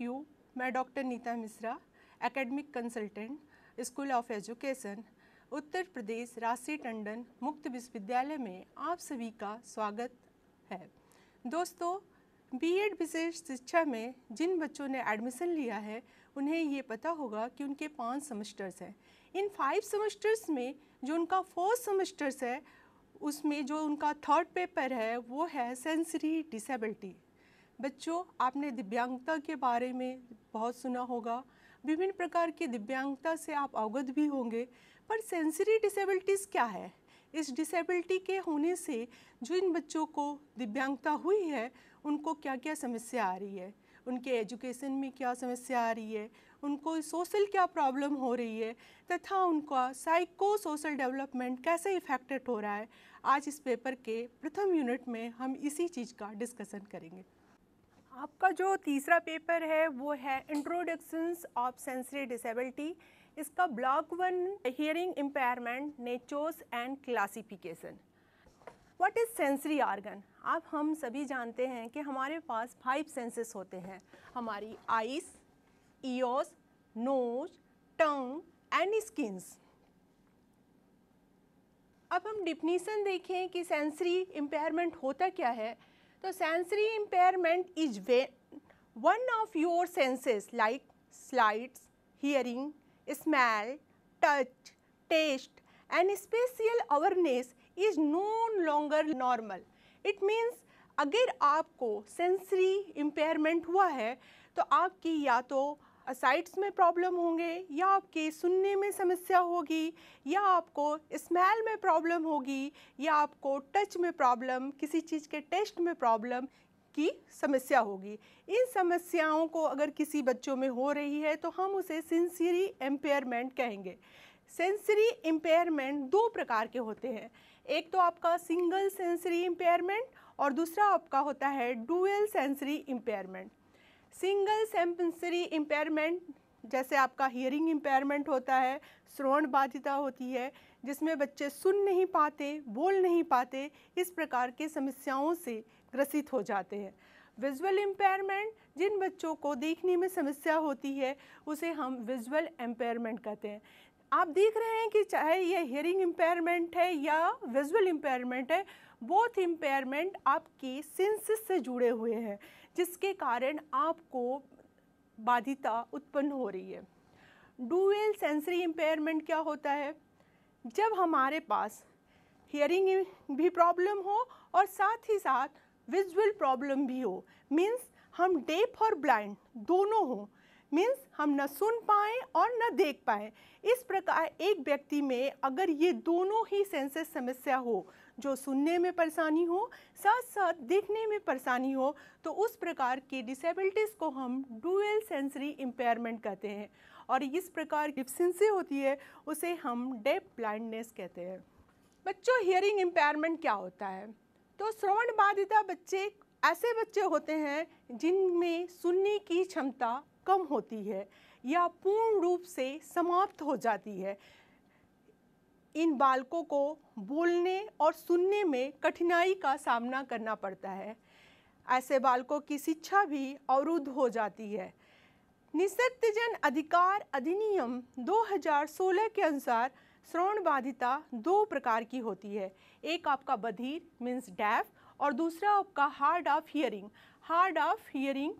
you मैं doctor Neeta Mishra academic consultant school of education Uttar Pradesh Rajarshi Tandon मुक्त विश्वविद्यालय में आप सभी का स्वागत है दोस्तों बीएड विशेष शिक्षा में जिन बच्चों ने एडमिशन लिया है उन्हें ये पता होगा कि उनके पांच सेमेस्टर्स हैं इन फाइव सेमेस्टर्स में जो उनका फोर्थ सेमेस्टर्स है उसमें जो उनका थर्ड पेपर है वो है सेंसरी डिसेबिलिटी बच्चों आपने दिव्यांगता के बारे में बहुत सुना होगा विभिन्न प्रकार की दिव्यांगता से आप अवगत भी होंगे पर सेंसरी डिसेबिलिटीज़ क्या है इस डिसेबिलिटी के होने से जो इन बच्चों को दिव्यांगता हुई है उनको क्या क्या समस्या आ रही है उनके एजुकेशन में क्या समस्या आ रही है उनको सोशल क्या प्रॉब्लम हो रही है तथा उनका साइको सोशल डेवलपमेंट कैसे इफेक्टेड हो रहा है आज इस पेपर के प्रथम यूनिट में हम इसी चीज़ का डिस्कशन करेंगे आपका जो तीसरा पेपर है वो है इंट्रोडक्शंस ऑफ सेंसरी डिसेबिलिटी इसका block one hearing impairment natures and classification what is sensory organ आप हम सभी जानते हैं कि हमारे पास फाइव सेंसेस होते हैं हमारी eyes ears nose tongue and skins अब हम डिफिनीसन देखें कि सेंसरी इम्पेयरमेंट होता क्या है तो sensory impairment is way one of your senses like slides hearing smell touch taste and spatial awareness is no longer normal it means अगर आपको सेंसरी इम्पेयरमेंट हुआ है तो आपकी या तो साइट्स में प्रॉब्लम होंगे या आपकी सुनने में समस्या होगी या आपको स्मेल में प्रॉब्लम होगी या आपको टच में प्रॉब्लम किसी चीज़ के टेस्ट में प्रॉब्लम की समस्या होगी इन समस्याओं को अगर किसी बच्चों में हो रही है तो हम उसे सेंसरी एम्पेयरमेंट कहेंगे सेंसरी एम्पेयरमेंट दो प्रकार के होते हैं एक तो आपका सिंगल सेंसरी एम्पेयरमेंट और दूसरा आपका होता है dual sensory impairment single sensory impairment जैसे आपका हियरिंग इम्पेयरमेंट होता है श्रवण बाधिता होती है जिसमें बच्चे सुन नहीं पाते बोल नहीं पाते इस प्रकार के समस्याओं से ग्रसित हो जाते हैं विजुअल इम्पेयरमेंट जिन बच्चों को देखने में समस्या होती है उसे हम विजुअल एम्पेयरमेंट कहते हैं आप देख रहे हैं कि चाहे ये हियरिंग इम्पेयरमेंट है या विजुअल इम्पेयरमेंट है बोथ इम्पेयरमेंट आपकी सेंसेस से जुड़े हुए हैं जिसके कारण आपको बाधिता उत्पन्न हो रही है डूएल सेंसरी इम्पेयरमेंट क्या होता है जब हमारे पास हियरिंग भी प्रॉब्लम हो और साथ ही साथ विजुअल प्रॉब्लम भी हो मींस हम डेप और ब्लाइंड दोनों हो मीन्स हम न सुन पाए और न देख पाए इस प्रकार एक व्यक्ति में अगर ये दोनों ही सेंसेस समस्या हो जो सुनने में परेशानी हो साथ साथ देखने में परेशानी हो तो उस प्रकार की डिसेबिलिटीज़ को हम डुअल सेंसरी इम्पेयरमेंट कहते हैं और इस प्रकार डिफिशेंसी होती है उसे हम डेप ब्लाइंडनेस कहते हैं बच्चों हियरिंग इम्पेयरमेंट क्या होता है तो श्रवण बाधिता बच्चे ऐसे बच्चे होते हैं जिनमें सुनने की क्षमता कम होती है या पूर्ण रूप से समाप्त हो जाती है इन बालकों को बोलने और सुनने में कठिनाई का सामना करना पड़ता है ऐसे बालकों की शिक्षा भी अवरुद्ध हो जाती है निःशक्तजन अधिकार अधिनियम 2016 के अनुसार श्रवण बाधिता दो प्रकार की होती है एक आपका बधिर मीन्स डैफ और दूसरा आपका hard of hearing hard of hearing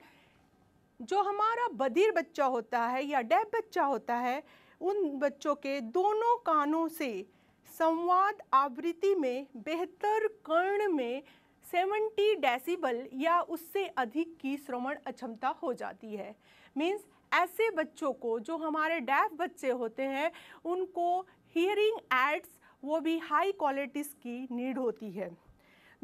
जो हमारा बधिर बच्चा होता है या डैफ बच्चा होता है उन बच्चों के दोनों कानों से संवाद आवृत्ति में बेहतर कर्ण में 70 डेसिबल या उससे अधिक की श्रवण अक्षमता हो जाती है मीन्स ऐसे बच्चों को जो हमारे डैफ बच्चे होते हैं उनको हियरिंग एड्स वो भी हाई क्वालिटीज़ की नीड होती है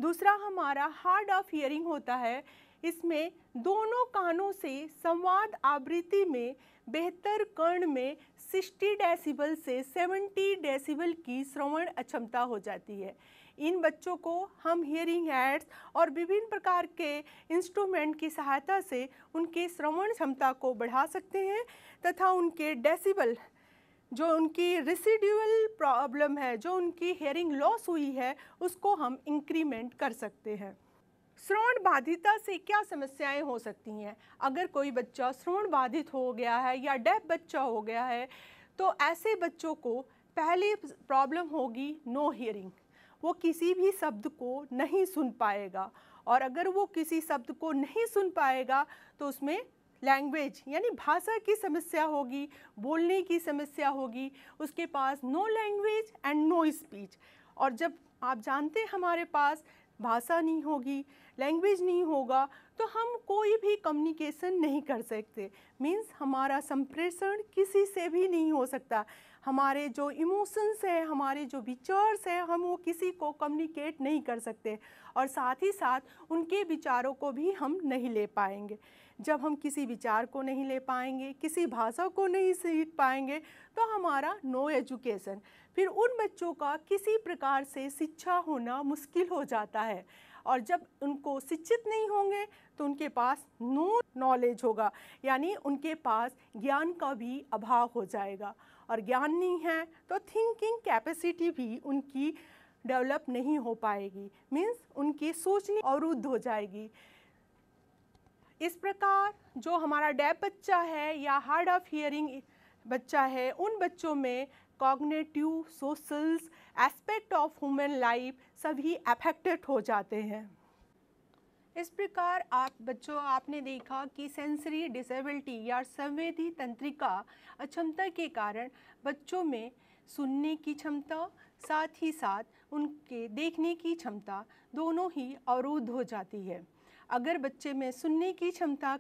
दूसरा हमारा हार्ड ऑफ हियरिंग होता है इसमें दोनों कानों से संवाद आवृत्ति में बेहतर कर्ण में 60 डेसिबल से 70 डेसिबल की श्रवण अक्षमता हो जाती है इन बच्चों को हम हियरिंग एड्स और विभिन्न प्रकार के इंस्ट्रूमेंट की सहायता से उनके श्रवण क्षमता को बढ़ा सकते हैं तथा उनके डेसिबल जो उनकी रिसिड्यूअल प्रॉब्लम है जो उनकी हेयरिंग लॉस हुई है उसको हम इंक्रीमेंट कर सकते हैं श्रवण बाधिता से क्या समस्याएं हो सकती हैं अगर कोई बच्चा श्रवण बाधित हो गया है या डेफ बच्चा हो गया है तो ऐसे बच्चों को पहली प्रॉब्लम होगी नो हियरिंग वो किसी भी शब्द को नहीं सुन पाएगा और अगर वो किसी शब्द को नहीं सुन पाएगा तो उसमें लैंग्वेज यानी भाषा की समस्या होगी बोलने की समस्या होगी उसके पास no language and no speech और जब आप जानते हैं हमारे पास भाषा नहीं होगी लैंग्वेज नहीं होगा तो हम कोई भी कम्युनिकेशन नहीं कर सकते मींस हमारा संप्रेषण किसी से भी नहीं हो सकता हमारे जो इमोशंस हैं हमारे जो विचार्स हैं हम वो किसी को कम्युनिकेट नहीं कर सकते और साथ ही साथ उनके विचारों को भी हम नहीं ले पाएंगे जब हम किसी विचार को नहीं ले पाएंगे किसी भाषा को नहीं सीख पाएंगे तो हमारा नो एजुकेशन फिर उन बच्चों का किसी प्रकार से शिक्षा होना मुश्किल हो जाता है और जब उनको शिक्षित नहीं होंगे तो उनके पास नो नॉलेज होगा यानी उनके पास ज्ञान का भी अभाव हो जाएगा और ज्ञान नहीं है तो थिंकिंग कैपेसिटी भी उनकी डेवलप नहीं हो पाएगी मीन्स उनकी सोचनी अवरुद्ध हो जाएगी इस प्रकार जो हमारा डैप बच्चा है या हार्ड ऑफ हियरिंग बच्चा है उन बच्चों में cognitive socials aspect of human life सभी अफेक्टेड हो जाते हैं इस प्रकार आप बच्चों आपने देखा कि सेंसरी डिसेबिलिटी या संवेदी तंत्रिका अक्षमता के कारण बच्चों में सुनने की क्षमता साथ ही साथ उनके देखने की क्षमता दोनों ही अवरुद्ध हो जाती है अगर बच्चे में सुनने की क्षमता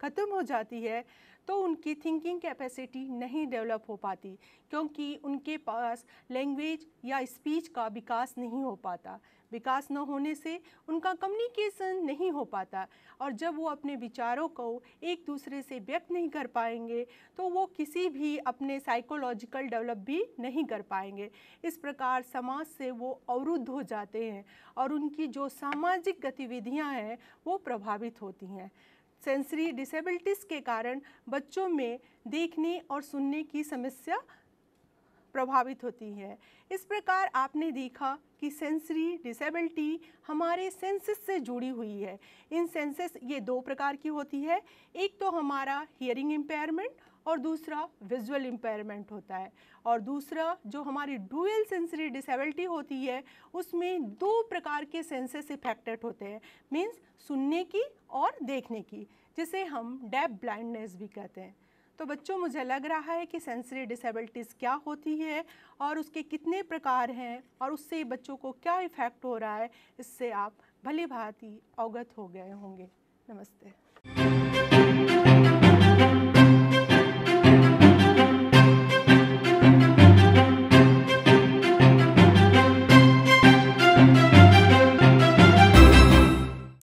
ख़त्म हो जाती है तो उनकी थिंकिंग कैपेसिटी नहीं डेवलप हो पाती क्योंकि उनके पास लैंग्वेज या स्पीच का विकास नहीं हो पाता विकास न होने से उनका कम्युनिकेशन नहीं हो पाता और जब वो अपने विचारों को एक दूसरे से व्यक्त नहीं कर पाएंगे तो वो किसी भी अपने साइकोलॉजिकल डेवलप भी नहीं कर पाएंगे इस प्रकार समाज से वो अवरुद्ध हो जाते हैं और उनकी जो सामाजिक गतिविधियां हैं वो प्रभावित होती हैं सेंसरी डिसेबिलिटीज़ के कारण बच्चों में देखने और सुनने की समस्या प्रभावित होती है इस प्रकार आपने देखा कि सेंसरी डिसेबिलिटी हमारे सेंसेस से जुड़ी हुई है इन सेंसेस ये दो प्रकार की होती है एक तो हमारा हियरिंग इम्पेयरमेंट और दूसरा विजुअल इम्पेयरमेंट होता है और दूसरा जो हमारी डुअल सेंसरी डिसेबिलिटी होती है उसमें दो प्रकार के सेंसेस इफेक्टेड होते हैं मीन्स सुनने की और देखने की जिसे हम डेप ब्लाइंडनेस भी कहते हैं तो बच्चों मुझे लग रहा है कि सेंसरी डिसेबिलिटीज़ क्या होती है और उसके कितने प्रकार हैं और उससे बच्चों को क्या इफ़ेक्ट हो रहा है इससे आप भली भांति अवगत हो गए होंगे नमस्ते